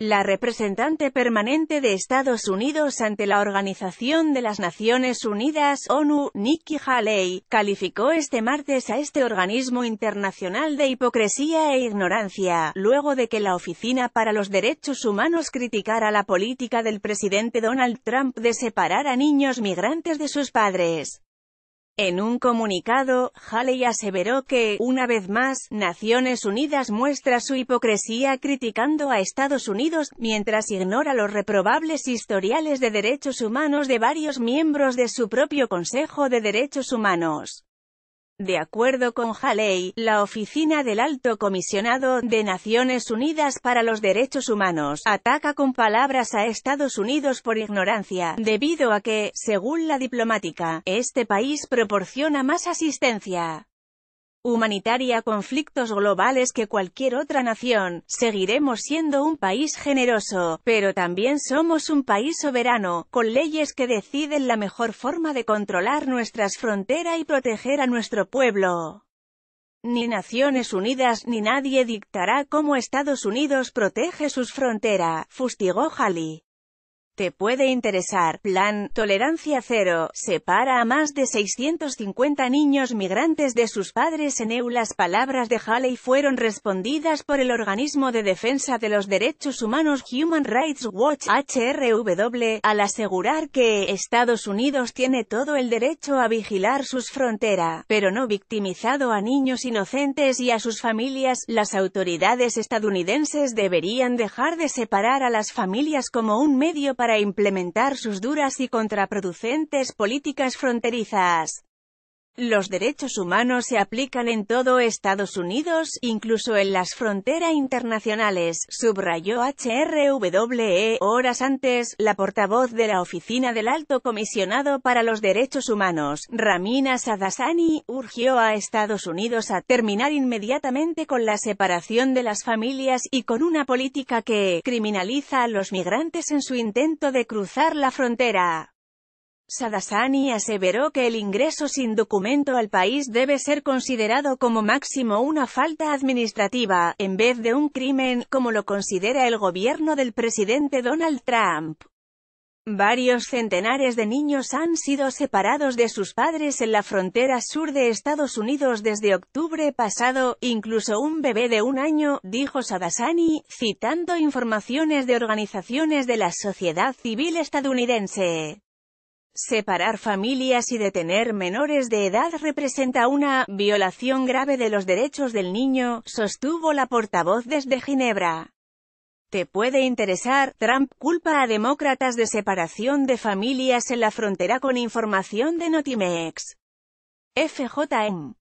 La representante permanente de Estados Unidos ante la Organización de las Naciones Unidas, ONU, Nikki Haley, calificó este martes a este organismo internacional de hipocresía e ignorancia, luego de que la Oficina para los Derechos Humanos criticara la política del presidente Donald Trump de separar a niños migrantes de sus padres. En un comunicado, Haley aseveró que, una vez más, Naciones Unidas muestra su hipocresía criticando a Estados Unidos, mientras ignora los reprobables historiales de derechos humanos de varios miembros de su propio Consejo de Derechos Humanos. De acuerdo con Haley, la Oficina del Alto Comisionado de Naciones Unidas para los Derechos Humanos ataca con palabras a Estados Unidos por ignorancia, debido a que, según la diplomática, este país proporciona más asistencia humanitaria conflictos globales que cualquier otra nación. Seguiremos siendo un país generoso, pero también somos un país soberano, con leyes que deciden la mejor forma de controlar nuestras fronteras y proteger a nuestro pueblo. Ni Naciones Unidas ni nadie dictará cómo Estados Unidos protege sus fronteras, fustigó Halley. Te puede interesar, Plan Tolerancia Cero, separa a más de 650 niños migrantes de sus padres en EU. Las palabras de Haley fueron respondidas por el organismo de defensa de los derechos humanos Human Rights Watch, HRW, al asegurar que Estados Unidos tiene todo el derecho a vigilar sus fronteras, pero no victimizado a niños inocentes y a sus familias, las autoridades estadounidenses deberían dejar de separar a las familias como un medio para para implementar sus duras y contraproducentes políticas fronterizas. Los derechos humanos se aplican en todo Estados Unidos, incluso en las fronteras internacionales, subrayó HRWE. Horas antes, la portavoz de la Oficina del Alto Comisionado para los Derechos Humanos, Ramina Sadasani, urgió a Estados Unidos a terminar inmediatamente con la separación de las familias y con una política que criminaliza a los migrantes en su intento de cruzar la frontera. Sadasani aseveró que el ingreso sin documento al país debe ser considerado como máximo una falta administrativa, en vez de un crimen, como lo considera el gobierno del presidente Donald Trump. Varios centenares de niños han sido separados de sus padres en la frontera sur de Estados Unidos desde octubre pasado, incluso un bebé de un año, dijo Sadasani, citando informaciones de organizaciones de la sociedad civil estadounidense. Separar familias y detener menores de edad representa una «violación grave de los derechos del niño», sostuvo la portavoz desde Ginebra. Te puede interesar, Trump culpa a demócratas de separación de familias en la frontera con información de Notimex. FJM